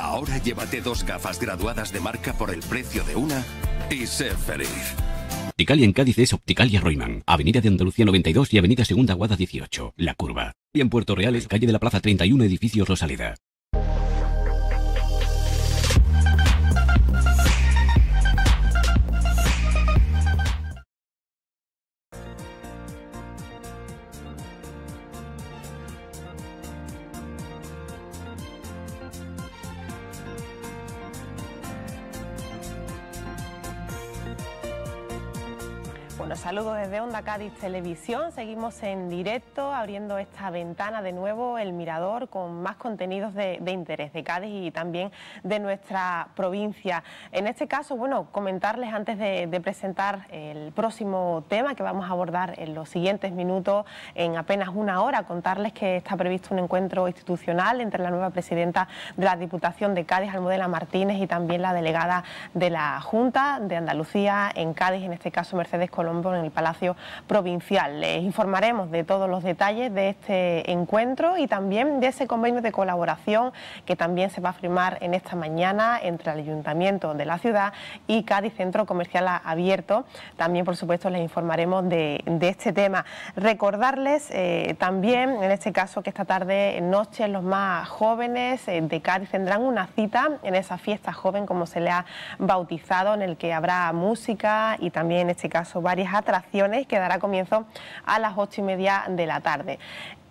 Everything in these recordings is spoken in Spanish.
Ahora llévate dos gafas graduadas de marca por el precio de una y sé feliz. Opticalia en Cádiz es Opticalia Royman, Avenida de Andalucía 92 y Avenida Segunda Guada 18, La Curva. Y en Puerto Real es Calle de la Plaza 31, Edificios Rosaleda. Cádiz Televisión. Seguimos en directo abriendo esta ventana de nuevo, el Mirador, con más contenidos de, interés de Cádiz y también de nuestra provincia. En este caso, bueno, comentarles antes de, presentar el próximo tema que vamos a abordar en los siguientes minutos, en apenas una hora, contarles que está previsto un encuentro institucional entre la nueva presidenta de la Diputación de Cádiz, ...Almodela Martínez, y también la delegada de la Junta de Andalucía en Cádiz, en este caso Mercedes Colombo, en el Palacio provincial. Les informaremos de todos los detalles de este encuentro y también de ese convenio de colaboración que también se va a firmar en esta mañana entre el Ayuntamiento de la ciudad y Cádiz Centro Comercial Abierto. También, por supuesto, les informaremos de, este tema. Recordarles eh, también, en este caso, que esta tarde, noche, los más jóvenes eh, de Cádiz tendrán una cita en esa fiesta joven, como se le ha bautizado, en el que habrá música y también, en este caso, varias atracciones que que dará comienzo a las ocho y media de la tarde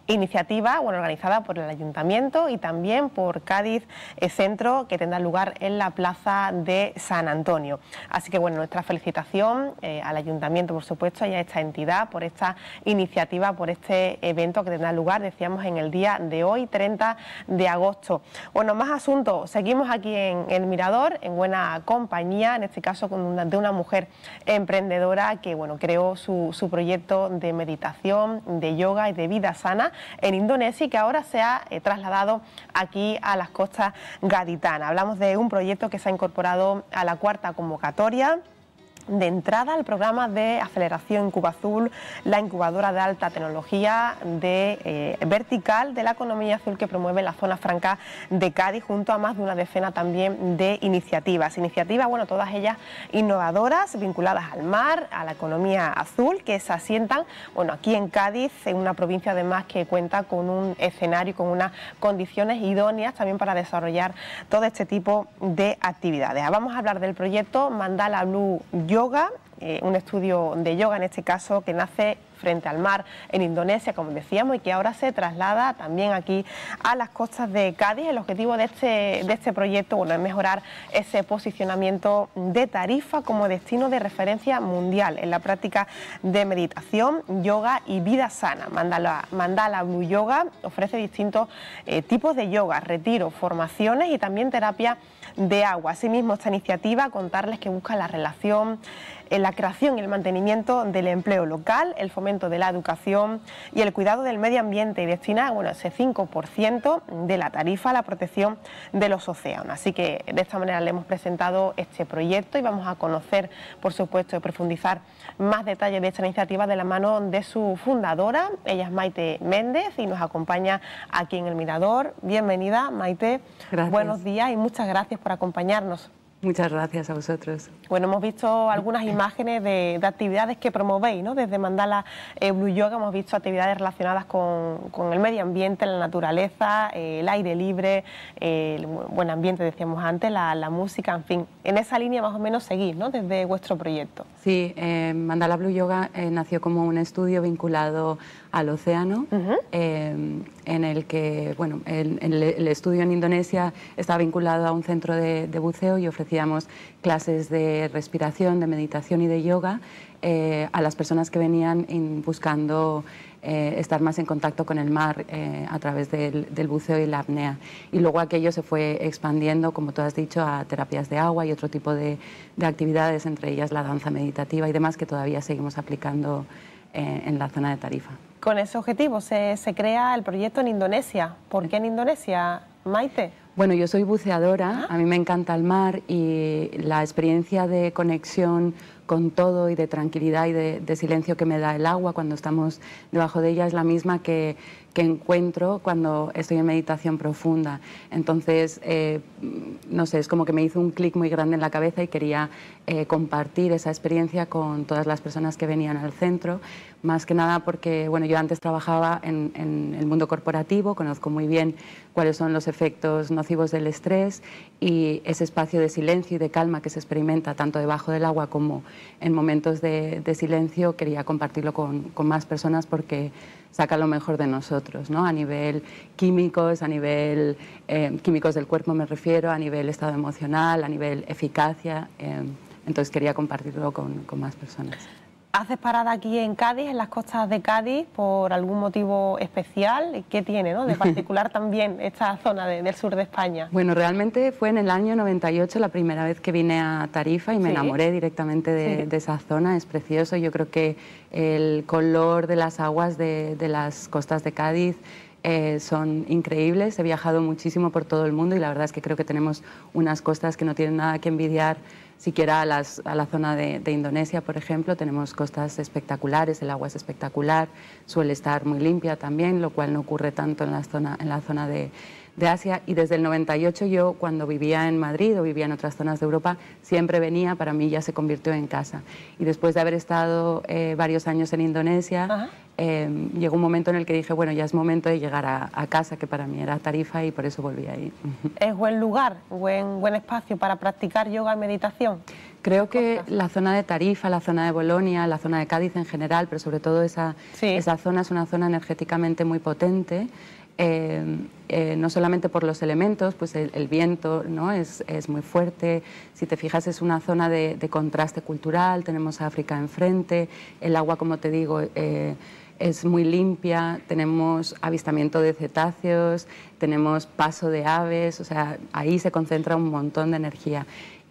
iniciativa bueno, organizada por el Ayuntamiento y también por Cádiz eh, Centro, que tendrá lugar en la Plaza de San Antonio. Así que, bueno, nuestra felicitación eh, al Ayuntamiento, por supuesto, y a esta entidad por esta iniciativa, por este evento que tendrá lugar, decíamos, en el día de hoy, 30 de agosto. Bueno, más asuntos. Seguimos aquí en El Mirador, en buena compañía, en este caso de una mujer emprendedora que, bueno, creó su, su proyecto de meditación, de yoga y de vida sana en Indonesia y que ahora se ha eh, trasladado aquí a las costas gaditanas. Hablamos de un proyecto que se ha incorporado a la cuarta convocatoria de entrada al programa de aceleración Cuba Azul, la incubadora de alta tecnología de, eh, vertical de la economía azul que promueve la zona franca de Cádiz, junto a más de una decena también de iniciativas. Iniciativas, bueno, todas ellas innovadoras, vinculadas al mar, a la economía azul, que se asientan, bueno, aquí en Cádiz, en una provincia además que cuenta con un escenario, con unas condiciones idóneas también para desarrollar todo este tipo de actividades. Vamos a hablar del proyecto Mandala Blue yoga, eh, un estudio de yoga en este caso que nace frente al mar en Indonesia, como decíamos, y que ahora se traslada también aquí a las costas de Cádiz. El objetivo de este, de este proyecto es mejorar ese posicionamiento de Tarifa como destino de referencia mundial en la práctica de meditación, yoga y vida sana. Mandala, Mandala Blue Yoga ofrece distintos eh, tipos de yoga, ...retiro, formaciones y también terapia de agua. Asimismo, esta iniciativa, contarles que busca la relación, en la creación y el mantenimiento del empleo local, el fomento de la educación y el cuidado del medio ambiente y destina bueno, ese 5% de la tarifa a la protección de los océanos. Así que de esta manera le hemos presentado este proyecto y vamos a conocer, por supuesto, y profundizar más detalles de esta iniciativa de la mano de su fundadora. Ella es Maite Méndez y nos acompaña aquí en el Mirador. Bienvenida, Maite. Buenos días y muchas gracias por acompañarnos. Muchas gracias a vosotros. Bueno, hemos visto algunas imágenes de, actividades que promovéis, ¿no? Desde Mandala eh, Blue Yoga hemos visto actividades relacionadas con, el medio ambiente, la naturaleza, eh, el aire libre, eh, el buen ambiente, decíamos antes, la, música, en fin. En esa línea más o menos seguís, ¿no? Desde vuestro proyecto. Sí, Mandala Blue Yoga nació como un estudio vinculado al océano en el que bueno, el, estudio en Indonesia está vinculado a un centro de, buceo y ofrecíamos clases de respiración, de meditación y de yoga eh, a las personas que venían buscando eh, estar más en contacto con el mar eh, a través del, buceo y la apnea. Y luego aquello se fue expandiendo, como tú has dicho, a terapias de agua y otro tipo de, de actividades, entre ellas la danza meditativa y demás, que todavía seguimos aplicando en, la zona de Tarifa. Con ese objetivo se, crea el proyecto en Indonesia. ¿Por qué en Indonesia, Maite? Bueno, yo soy buceadora, ah. a mí me encanta el mar y la experiencia de conexión con todo y de tranquilidad y de silencio que me da el agua cuando estamos debajo de ella es la misma que, que encuentro cuando estoy en meditación profunda. Entonces, eh, no sé, es como que me hizo un clic muy grande en la cabeza y quería eh, compartir esa experiencia con todas las personas que venían al centro, más que nada porque, bueno, yo antes trabajaba en, el mundo corporativo, conozco muy bien cuáles son los efectos nocivos del estrés y ese espacio de silencio y de calma que se experimenta tanto debajo del agua como en momentos de, silencio, quería compartirlo con más personas porque saca lo mejor de nosotros, ¿no? A nivel químicos, a nivel eh, químicos del cuerpo me refiero, a nivel estado emocional, a nivel eficacia. Eh, entonces quería compartirlo con más personas. ¿Haces parada aquí en Cádiz, en las costas de Cádiz, por algún motivo especial? ¿Qué tiene ¿no? de particular también esta zona del sur de España? Bueno, realmente fue en el año 98 la primera vez que vine a Tarifa y me enamoré directamente de, esa zona. Es precioso. Yo creo que el color de las aguas de las costas de Cádiz eh, son increíbles. He viajado muchísimo por todo el mundo y la verdad es que creo que tenemos unas costas que no tienen nada que envidiar siquiera a, las, a la zona de, de, Indonesia, por ejemplo. Tenemos costas espectaculares, el agua es espectacular, suele estar muy limpia también, lo cual no ocurre tanto en la zona, en la zona de de Asia y desde el 98 yo cuando vivía en Madrid o vivía en otras zonas de Europa siempre venía, para mí ya se convirtió en casa. Y después de haber estado eh, varios años en Indonesia, em, llegó un momento en el que dije, bueno, ya es momento de llegar a, casa, que para mí era tarifa y por eso volví ahí. Es buen lugar, buen, buen espacio para practicar yoga y meditación. Creo que la zona de Tarifa, la zona de Bolonia, la zona de Cádiz en general, pero sobre todo esa, esa zona es una zona energéticamente muy potente eh, eh, no solamente por los elementos, pues el, viento ¿no? Es, muy fuerte, si te fijas es una zona de, contraste cultural, tenemos África enfrente, el agua, como te digo, eh, es muy limpia, tenemos avistamiento de cetáceos, tenemos paso de aves, o sea, ahí se concentra un montón de energía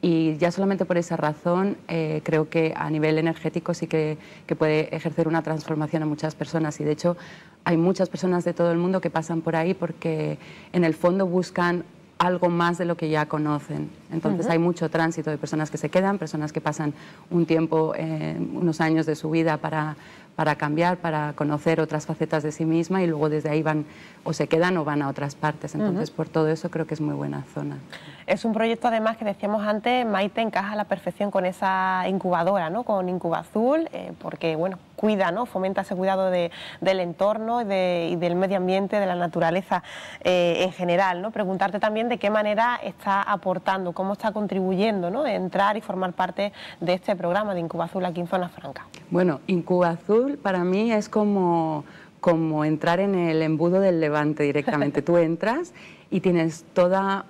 y ya solamente por esa razón eh, creo que a nivel energético sí que, que, puede ejercer una transformación a muchas personas y de hecho hay muchas personas de todo el mundo que pasan por ahí porque en el fondo buscan algo más de lo que ya conocen. Entonces hay mucho tránsito de personas que se quedan, personas que pasan un tiempo, eh, unos años de su vida para, para cambiar, para conocer otras facetas de sí misma y luego desde ahí van o se quedan o van a otras partes. Entonces por todo eso creo que es muy buena zona. Es un proyecto además que decíamos antes, Maite encaja a la perfección con esa incubadora, ¿no? con Incubazul, eh, porque bueno, cuida, ¿no? fomenta ese cuidado del entorno y, del medio ambiente, de la naturaleza eh, en general. Preguntarte también de qué manera está aportando, cómo está contribuyendo entrar y formar parte de este programa de Incubazul aquí en Zona Franca. Bueno, Incubazul para mí es como como entrar en el embudo del levante directamente. Tú entras y tienes toda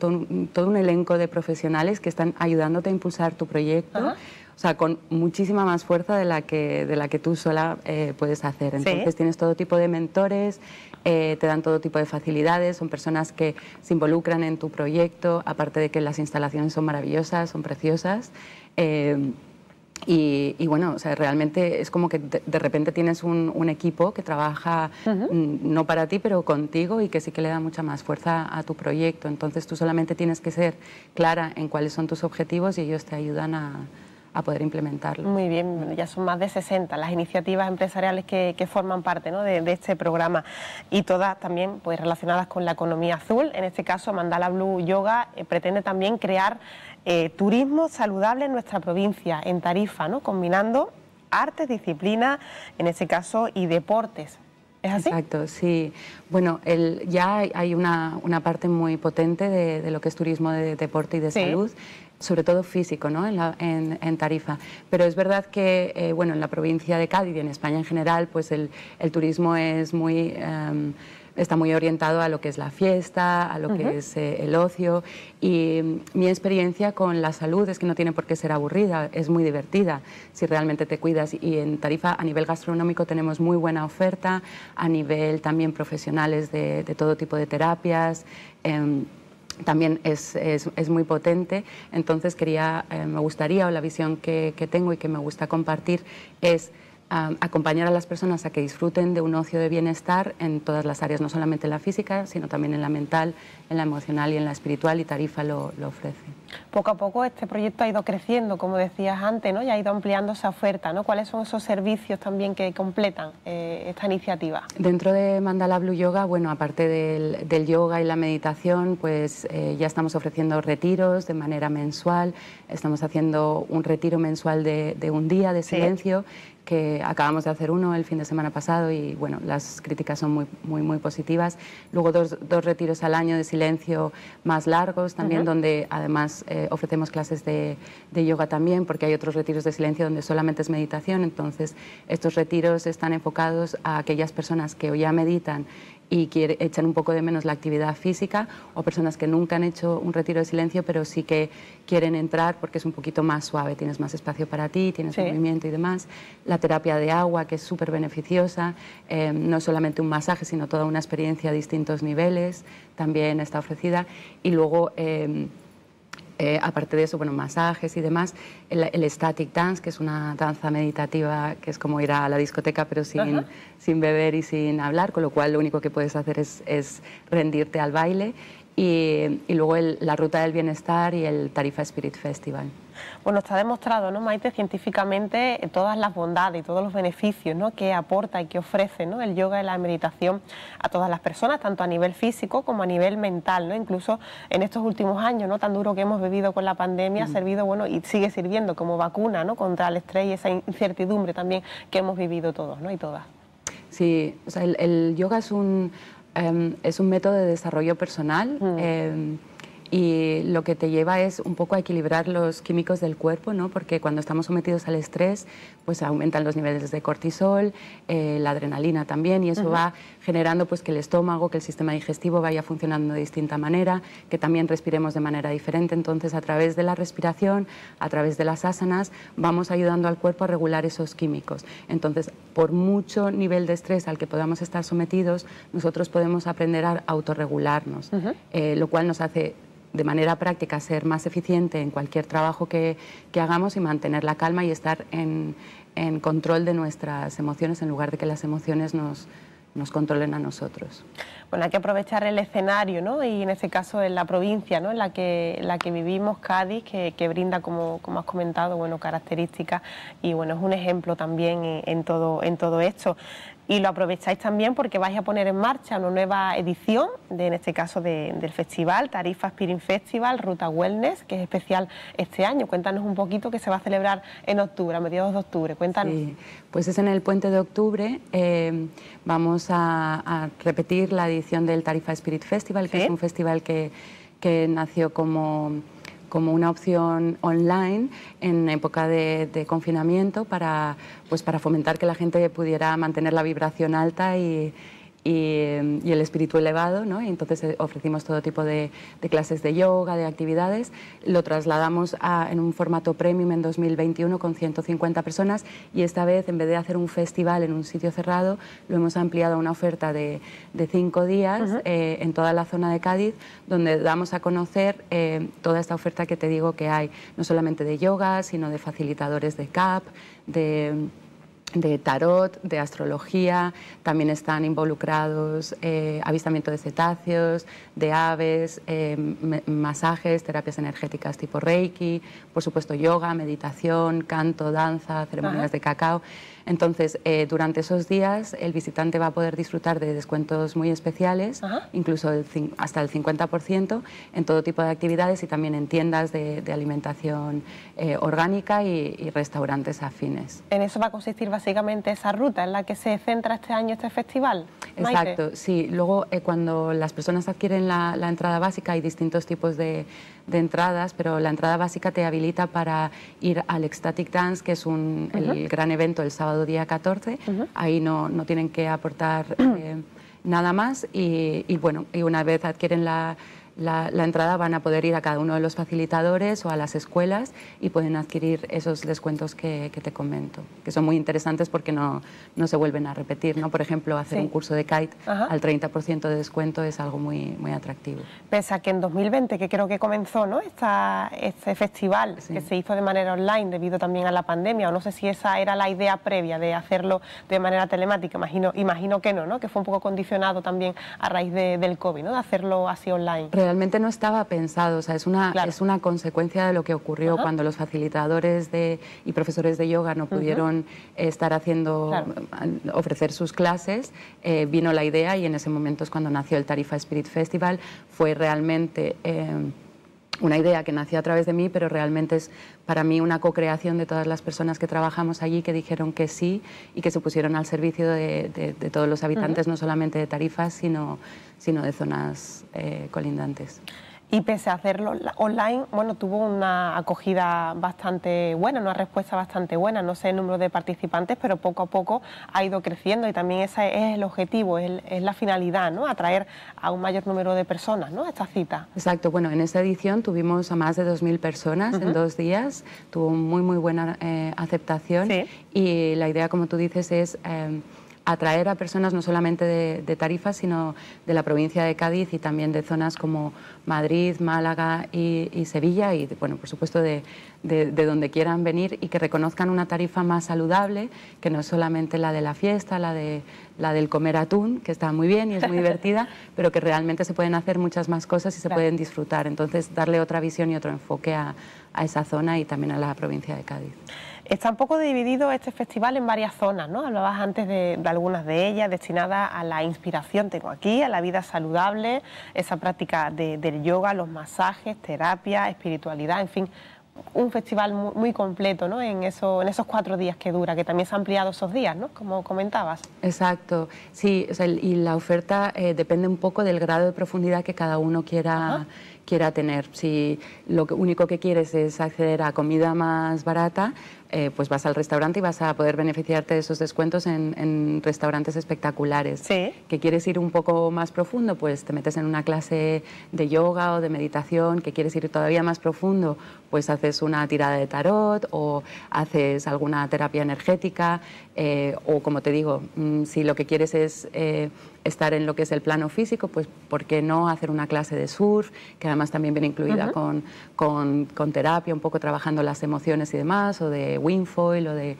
todo, un elenco de profesionales que están ayudándote a impulsar tu proyecto. O sea, con muchísima más fuerza de la que, de la que tú sola eh, puedes hacer. Entonces tienes todo tipo de mentores, eh, te dan todo tipo de facilidades, son personas que se involucran en tu proyecto, aparte de que las instalaciones son maravillosas, son preciosas. Eh, y, bueno, o sea, realmente es como que de, repente tienes un, equipo que trabaja mm, no para ti, pero contigo y que sí que le da mucha más fuerza a tu proyecto. Entonces tú solamente tienes que ser clara en cuáles son tus objetivos y ellos te ayudan a, a poder implementarlo. Muy bien, ya son más de 60 las iniciativas empresariales que, forman parte de, este programa y todas también pues, relacionadas con la economía azul. En este caso, Mandala Blue Yoga eh, pretende también crear eh, turismo saludable en nuestra provincia, en Tarifa, ¿no? combinando artes, disciplinas, en este caso, y deportes Exacto, sí. Bueno, ya hay una, una parte muy potente de, lo que es turismo de deporte y de salud sobre todo físico, ¿no? En, en, en, Tarifa. Pero es verdad que, eh, bueno, en la provincia de Cádiz y en España en general, pues el, el turismo es muy... Em, está muy orientado a lo que es la fiesta, a lo que es eh, el ocio y mm, mi experiencia con la salud es que no tiene por qué ser aburrida, es muy divertida si realmente te cuidas y en Tarifa a nivel gastronómico tenemos muy buena oferta, a nivel también profesionales de, todo tipo de terapias. Em, también es, muy potente. Entonces quería, eh, me gustaría, o la visión que, que tengo y que me gusta compartir es acompañar a las personas a que disfruten de un ocio de bienestar en todas las áreas, no solamente en la física, sino también en la mental, en la emocional y en la espiritual, y Tarifa lo, ofrece. Poco a poco este proyecto ha ido creciendo, como decías antes, ¿no? y ha ido ampliando esa oferta. ¿Cuáles son esos servicios también que completan eh, esta iniciativa? Dentro de Mandala Blue Yoga, bueno, aparte del, yoga y la meditación, pues eh, ya estamos ofreciendo retiros de manera mensual, estamos haciendo un retiro mensual de, un día de silencio que acabamos de hacer uno el fin de semana pasado y bueno, las críticas son muy, muy, muy positivas. Luego dos, dos retiros al año de silencio más largos también, donde además eh, ofrecemos clases de, yoga también, porque hay otros retiros de silencio donde solamente es meditación. Entonces, estos retiros están enfocados a aquellas personas que ya meditan y quiere, echan un poco de menos la actividad física o personas que nunca han hecho un retiro de silencio pero sí que quieren entrar porque es un poquito más suave, tienes más espacio para ti, tienes movimiento y demás. La terapia de agua que es súper beneficiosa, eh, no solamente un masaje sino toda una experiencia a distintos niveles también está ofrecida y luego... Eh, eh, aparte de eso, bueno, masajes y demás. El, static dance, que es una danza meditativa, que es como ir a la discoteca, pero sin, sin beber y sin hablar, con lo cual lo único que puedes hacer es rendirte al baile y, luego la Ruta del Bienestar y el Tarifa Spirit Festival. Bueno, está demostrado, ¿no, Maite, científicamente eh, todas las bondades y todos los beneficios ¿no? que aporta y que ofrece ¿no? el yoga y la meditación a todas las personas, tanto a nivel físico como a nivel mental, ¿no? Incluso en estos últimos años, ¿no? Tan duro que hemos vivido con la pandemia, ha mm. servido, bueno, y sigue sirviendo como vacuna, ¿no? Contra el estrés y esa incertidumbre también que hemos vivido todos, ¿no? Y todas. Sí, o sea, el yoga es un Em, es un método de desarrollo personal em, y lo que te lleva es un poco a equilibrar los químicos del cuerpo, ¿no? porque cuando estamos sometidos al estrés, pues aumentan los niveles de cortisol, eh, la adrenalina también, y eso va generando pues que el estómago, que el sistema digestivo vaya funcionando de distinta manera, que también respiremos de manera diferente. Entonces, a través de la respiración, a través de las asanas, vamos ayudando al cuerpo a regular esos químicos. Entonces, por mucho nivel de estrés al que podamos estar sometidos, nosotros podemos aprender a autorregularnos, eh, lo cual nos hace de manera práctica ser más eficiente en cualquier trabajo que, que hagamos y mantener la calma y estar en control de nuestras emociones en lugar de que las emociones nos, nos controlen a nosotros. Bueno, hay que aprovechar el escenario, ¿no? Y en este caso en la provincia, ¿no? En la que, la que vivimos, Cádiz, que, brinda, como, como has comentado, bueno, características y, bueno, es un ejemplo también en todo, en todo esto y lo aprovecháis también porque vais a poner en marcha una nueva edición, de, en este caso del festival, Tarifa Spirit Festival, Ruta Wellness, que es especial este año. Cuéntanos un poquito que se va a celebrar en octubre, a mediados de octubre. Cuéntanos. pues es en el puente de octubre. Eh, vamos a, repetir la edición del Tarifa Spirit Festival, que es un festival que, que nació como como una opción online en época de, confinamiento para, pues para fomentar que la gente pudiera mantener la vibración alta y, y, el espíritu elevado, ¿no? entonces eh, ofrecimos todo tipo de, clases de yoga, de actividades. Lo trasladamos en un formato premium en 2021 con 150 personas y esta vez, en vez de hacer un festival en un sitio cerrado, lo hemos ampliado a una oferta de, cinco días eh, en toda la zona de Cádiz, donde damos a conocer eh, toda esta oferta que te digo que hay, no solamente de yoga, sino de facilitadores de CAP, de de tarot, de astrología, también están involucrados eh, avistamiento de cetáceos, de aves, eh, masajes, terapias energéticas tipo reiki, por supuesto yoga, meditación, canto, danza, ceremonias de cacao. Entonces, eh, durante esos días el visitante va a poder disfrutar de descuentos muy especiales, incluso hasta el 50%, en todo tipo de actividades y también en tiendas de, alimentación orgánica y, restaurantes afines. En eso va a consistir básicamente esa ruta en la que se centra este año este festival. Exacto, sí. Luego, eh, cuando las personas adquieren la, entrada básica, hay distintos tipos de, entradas, pero la entrada básica te habilita para ir al Ecstatic Dance, que es un, el gran evento el sábado día 14. Ahí no, no, tienen que aportar eh, nada más y, y, bueno, y una vez adquieren la la, entrada van a poder ir a cada uno de los facilitadores o a las escuelas y pueden adquirir esos descuentos que, te comento, que son muy interesantes porque no, se vuelven a repetir. ¿no? Por ejemplo, hacer un curso de kite al 30% de descuento es algo muy, muy atractivo. Pese que en 2020, que creo que comenzó ¿no? este festival que se hizo de manera online debido también a la pandemia, o no sé si esa era la idea previa de hacerlo de manera telemática, imagino, imagino que no, ¿no? que fue un poco condicionado también a raíz del COVID, ¿no? de hacerlo así online realmente no estaba pensado, o sea, es una, es una consecuencia de lo que ocurrió cuando los facilitadores de, y profesores de yoga no pudieron estar haciendo, ofrecer sus clases, eh, vino la idea y en ese momento es cuando nació el Tarifa Spirit Festival, fue realmente... Eh, una idea que nació a través de mí, pero realmente es para mí una co-creación de todas las personas que trabajamos allí, que dijeron que sí y que se pusieron al servicio de, todos los habitantes, no solamente de tarifas, sino, de zonas eh, colindantes y pese a hacerlo online, bueno, tuvo una acogida bastante buena, una respuesta bastante buena, no sé el número de participantes, pero poco a poco ha ido creciendo y también ese es el objetivo, es, la finalidad, ¿no? Atraer a un mayor número de personas, ¿no? A esta cita. Exacto, bueno, en esta edición tuvimos a más de 2.000 personas en dos días, tuvo muy, muy buena eh, aceptación y la idea, como tú dices, es... Eh, atraer a personas no solamente de, Tarifa, sino de la provincia de Cádiz y también de zonas como Madrid, Málaga y, Sevilla y, bueno, por supuesto, de, de, donde quieran venir y que reconozcan una tarifa más saludable, que no es solamente la de la fiesta, la, de, la del comer atún, que está muy bien y es muy divertida, pero que realmente se pueden hacer muchas más cosas y se pueden disfrutar. Entonces, darle otra visión y otro enfoque a esa zona y también a la provincia de Cádiz. Está un poco dividido este festival en varias zonas, ¿no? Hablabas antes de, algunas de ellas destinadas a la inspiración, tengo aquí, a la vida saludable, esa práctica del yoga, los masajes, terapia, espiritualidad, en fin, un festival muy, completo, ¿no? En, eso, en esos cuatro días que dura, que también se ha ampliado esos días, ¿no? Como comentabas. Exacto, sí, y la oferta eh, depende un poco del grado de profundidad que cada uno quiera, quiera tener. Si lo único que quieres es acceder a comida más barata, eh, pues vas al restaurante y vas a poder beneficiarte de esos descuentos en, restaurantes espectaculares. Que quieres ir un poco más profundo, pues te metes en una clase de yoga o de meditación, que quieres ir todavía más profundo, pues haces una tirada de tarot o haces alguna terapia energética. Eh, o como te digo, mm, si lo que quieres es eh, estar en lo que es el plano físico, pues ¿por qué no hacer una clase de surf, que además también viene incluida con, con, terapia, un poco trabajando las emociones y demás, o de windfoil o de,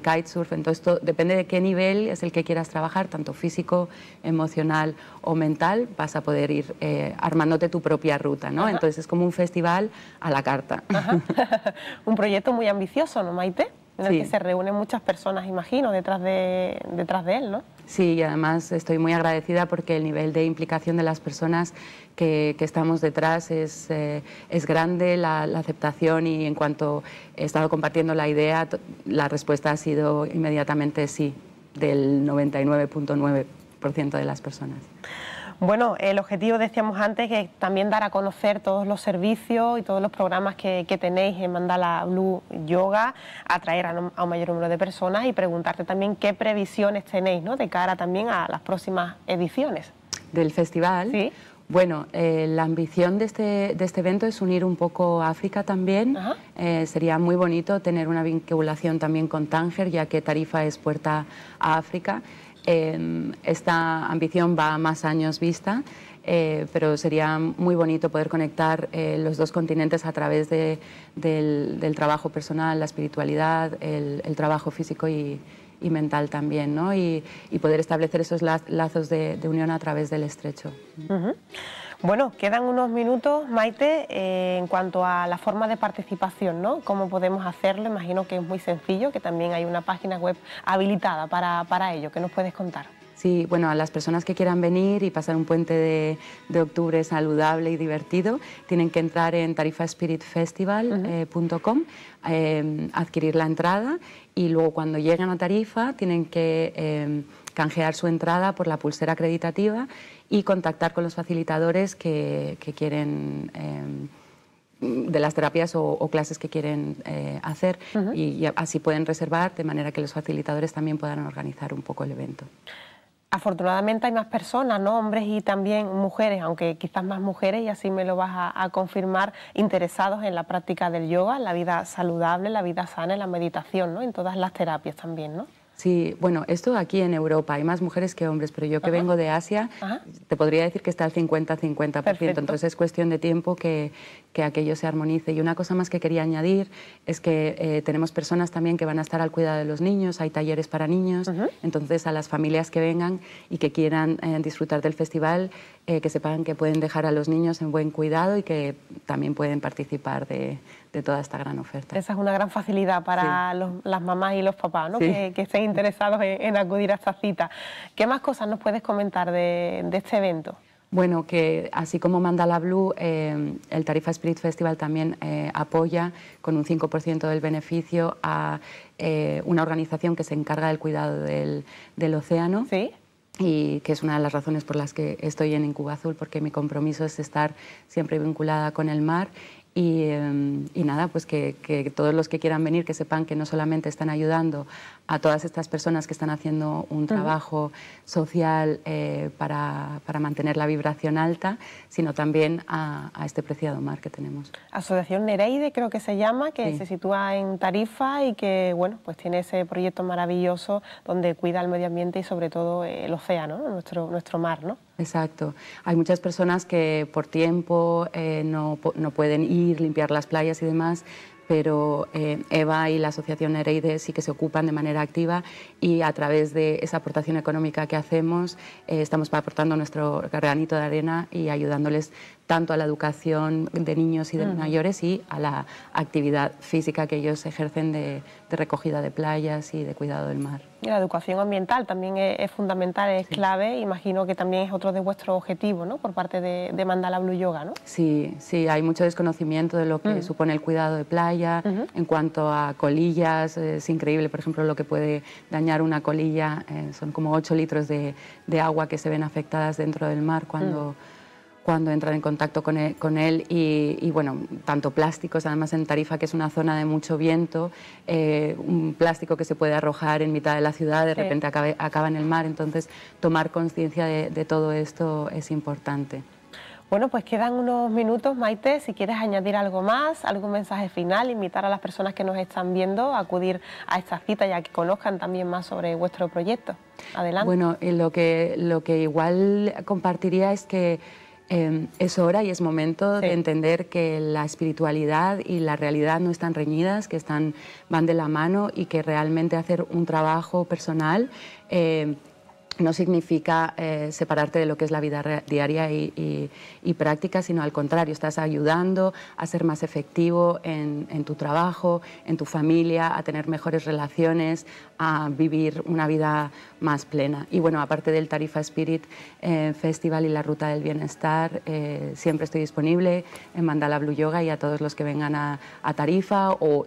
kitesurf? Entonces, todo, depende de qué nivel es el que quieras trabajar, tanto físico, emocional o mental, vas a poder ir eh, armándote tu propia ruta, ¿no? Entonces, es como un festival a la carta. un proyecto muy ambicioso, ¿no, Maite? en el que se reúnen muchas personas, imagino, detrás de, detrás de él, ¿no? Sí, y además estoy muy agradecida porque el nivel de implicación de las personas que, estamos detrás es, eh, grande, la, aceptación y en cuanto he estado compartiendo la idea, la respuesta ha sido inmediatamente sí, del 99.9% de las personas. Bueno, el objetivo, decíamos antes, es también dar a conocer todos los servicios y todos los programas que, tenéis en Mandala Blue Yoga, atraer a, un mayor número de personas y preguntarte también qué previsiones tenéis ¿no? de cara también a las próximas ediciones. Del festival. Sí. Bueno, eh, la ambición este, de este, evento es unir un poco África también. Eh, sería muy bonito tener una vinculación también con Tánger, ya que Tarifa es puerta a África. Em, esta ambición va a más años vista, eh, pero sería muy bonito poder conectar eh, los dos continentes a través del, trabajo personal, la espiritualidad, el, trabajo físico y, mental también, ¿no? y, poder establecer esos lazos de, unión a través del estrecho. Bueno, quedan unos minutos, Maite, eh, en cuanto a la forma de participación, ¿no? ¿Cómo podemos hacerlo? Imagino que es muy sencillo, que también hay una página web habilitada para, ello. ¿Qué nos puedes contar? Sí, bueno, a las personas que quieran venir y pasar un puente de, octubre saludable y divertido, tienen que entrar en tarifaspiritfestival.com, eh, em, adquirir la entrada y luego cuando llegan a Tarifa tienen que em, canjear su entrada por la pulsera acreditativa y contactar con los facilitadores que, quieren... Em, de las terapias o, clases que quieren eh, hacer y, así pueden reservar de manera que los facilitadores también puedan organizar un poco el evento. Afortunadamente hay más personas, ¿no? hombres y también mujeres, aunque quizás más mujeres, y así me lo vas a, confirmar, interesados en la práctica del yoga, la vida saludable, la vida sana, en la meditación, ¿no? en todas las terapias también. ¿no? Sí, bueno, esto aquí en Europa hay más mujeres que hombres, pero yo que vengo de Asia, te podría decir que está al 50-50%, entonces es cuestión de tiempo que, aquello se armonice. Y una cosa más que quería añadir es que eh, tenemos personas también que van a estar al cuidado de los niños, hay talleres para niños, entonces a las familias que vengan y que quieran eh, disfrutar del festival, eh, que sepan que pueden dejar a los niños en buen cuidado y que también pueden participar de, toda esta gran oferta. Esa es una gran facilidad para las mamás y los papás, Que, estén interesados en, acudir a esta cita. ¿Qué más cosas nos puedes comentar de, este evento? Bueno, que así como manda la Blue, eh, el Tarifa Spirit Festival también eh, apoya con un 5% del beneficio a eh, una organización que se encarga del cuidado del, océano. y que es una de las razones por las que estoy en Incubazul... Azul, porque mi compromiso es estar siempre vinculada con el mar Em, y, nada, pues que, todos los que quieran venir, que sepan que no solamente están ayudando a todas estas personas que están haciendo un trabajo social eh, para, mantener la vibración alta, sino también a, este preciado mar que tenemos. Asociación Nereide creo que se llama, que se sitúa en Tarifa y que bueno, pues tiene ese proyecto maravilloso donde cuida el medio ambiente y sobre todo eh, el océano, nuestro, nuestro mar, ¿no? Exacto. Hay muchas personas que por tiempo eh, no, no, pueden ir, limpiar las playas y demás, pero eh, EVA y la Asociación Ereide sí que se ocupan de manera activa y a través de esa aportación económica que hacemos eh, estamos aportando nuestro granito de arena y ayudándoles tanto a la educación de niños y de mayores y a la actividad física que ellos ejercen de, recogida de playas y de cuidado del mar. Y la educación ambiental también es, fundamental, es clave, imagino que también es otro de vuestros objetivos, ¿no? Por parte de, Mandala Blue Yoga, ¿no? Sí, sí, hay mucho desconocimiento de lo que supone el cuidado de playa, en cuanto a colillas, es increíble, por ejemplo, lo que puede dañar una colilla, eh, son como 8 litros de, de, agua que se ven afectadas dentro del mar cuando cuando entran en contacto con e-, él, y, bueno, tanto plásticos, además en Tarifa, que es una zona de mucho viento, eh, un plástico que se puede arrojar en mitad de la ciudad, de repente acaba en el mar, entonces tomar conciencia de, todo esto es importante. Bueno, pues quedan unos minutos, Maite, si quieres añadir algo más, algún mensaje final, invitar a las personas que nos están viendo a acudir a esta cita y a que conozcan también más sobre vuestro proyecto. Adelante. Bueno, eh, lo que, lo que igual compartiría es que Em, es hora y es momento de entender que la espiritualidad y la realidad no están reñidas, que están, van de la mano y que realmente hacer un trabajo personal eh, no significa eh, separarte de lo que es la vida diaria y, práctica, sino al contrario, estás ayudando a ser más efectivo en, tu trabajo, en tu familia, a tener mejores relaciones, a vivir una vida más plena. Y bueno, aparte del Tarifa Spirit eh, Festival y la Ruta del Bienestar, eh, siempre estoy disponible en Mandala Blue Yoga y a todos los que vengan a, a Tarifa o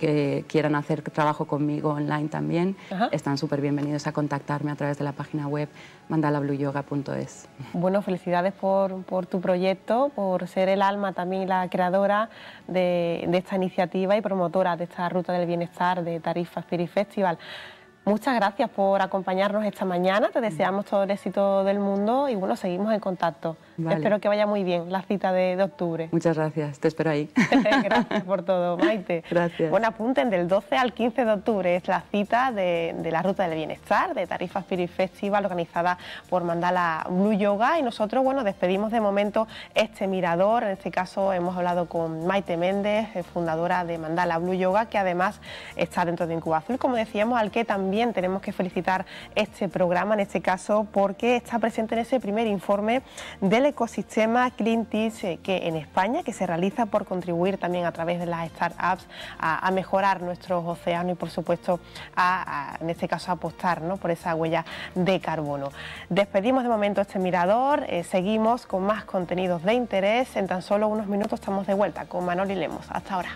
que quieran hacer trabajo conmigo online también, están súper bienvenidos a contactarme a través de la página web mandalabluyoga.es. Bueno, felicidades por, por, tu proyecto, por ser el alma también la creadora de, de esta iniciativa y promotora de esta ruta del bienestar de Tarifa Spirit Festival. Muchas gracias por acompañarnos esta mañana, te deseamos todo el éxito del mundo y bueno, seguimos en contacto. Espero que vaya muy bien la cita de, octubre. Muchas gracias, te espero ahí. gracias por todo, Maite. Gracias. Bueno, apunten, del 12 al 15 de octubre es la cita de, la Ruta del Bienestar, de Tarifa Spirit Festival, organizada por Mandala Blue Yoga. Y nosotros, bueno, despedimos de momento este mirador. En este caso hemos hablado con Maite Méndez, eh, fundadora de Mandala Blue Yoga, que además está dentro de Incuba Azul, como decíamos, al que también tenemos que felicitar este programa, en este caso, porque está presente en ese primer informe del ecosistema Clean Teach eh, que en España, que se realiza por contribuir también a través de las startups a, mejorar nuestros océanos y por supuesto a, en este caso apostar por esa huella de carbono. Despedimos de momento este mirador, eh, seguimos con más contenidos de interés, en tan solo unos minutos estamos de vuelta con Manoli Lemos. Hasta ahora.